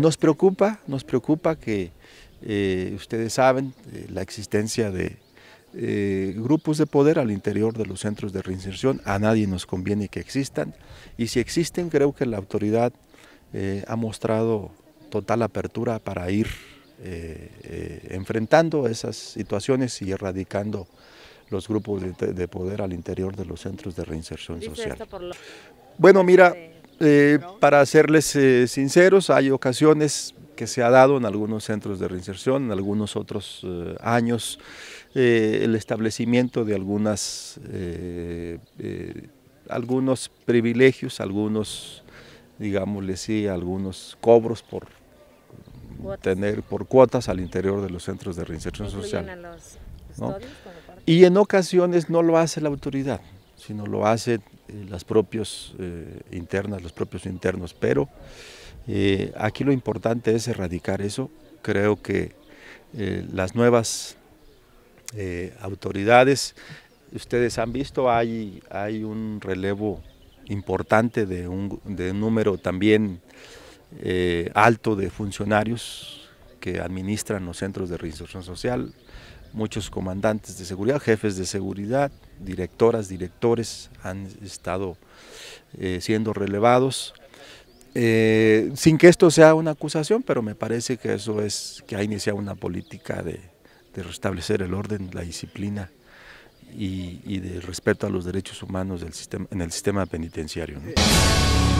Nos preocupa, nos preocupa que eh, ustedes saben eh, la existencia de eh, grupos de poder al interior de los centros de reinserción. A nadie nos conviene que existan y si existen creo que la autoridad ha mostrado total apertura para ir enfrentando esas situaciones y erradicando los grupos de, de, poder al interior de los centros de reinserción social. Bueno, mira, eh, para serles eh, sinceros, hay ocasiones que se ha dado en algunos centros de reinserción, en algunos otros eh, años, el establecimiento de algunas, algunos privilegios, algunos, digámosle algunos cobros por tener por cuotas al interior de los centros de reinserción social. Y en ocasiones no lo hace la autoridad sino lo hacen eh, las propias eh, internas, los propios internos. Pero eh, aquí lo importante es erradicar eso. Creo que las nuevas autoridades, ustedes han visto, hay, un relevo importante de de un número también alto de funcionarios que administran los centros de reinserción social, muchos comandantes de seguridad, jefes de seguridad, directoras, directores han estado eh, siendo relevados. Eh, sin que esto sea una acusación, pero me parece que eso es que ha iniciado una política de, restablecer el orden, la disciplina y, y de respeto a los derechos humanos del sistema, en el sistema penitenciario. ¿no?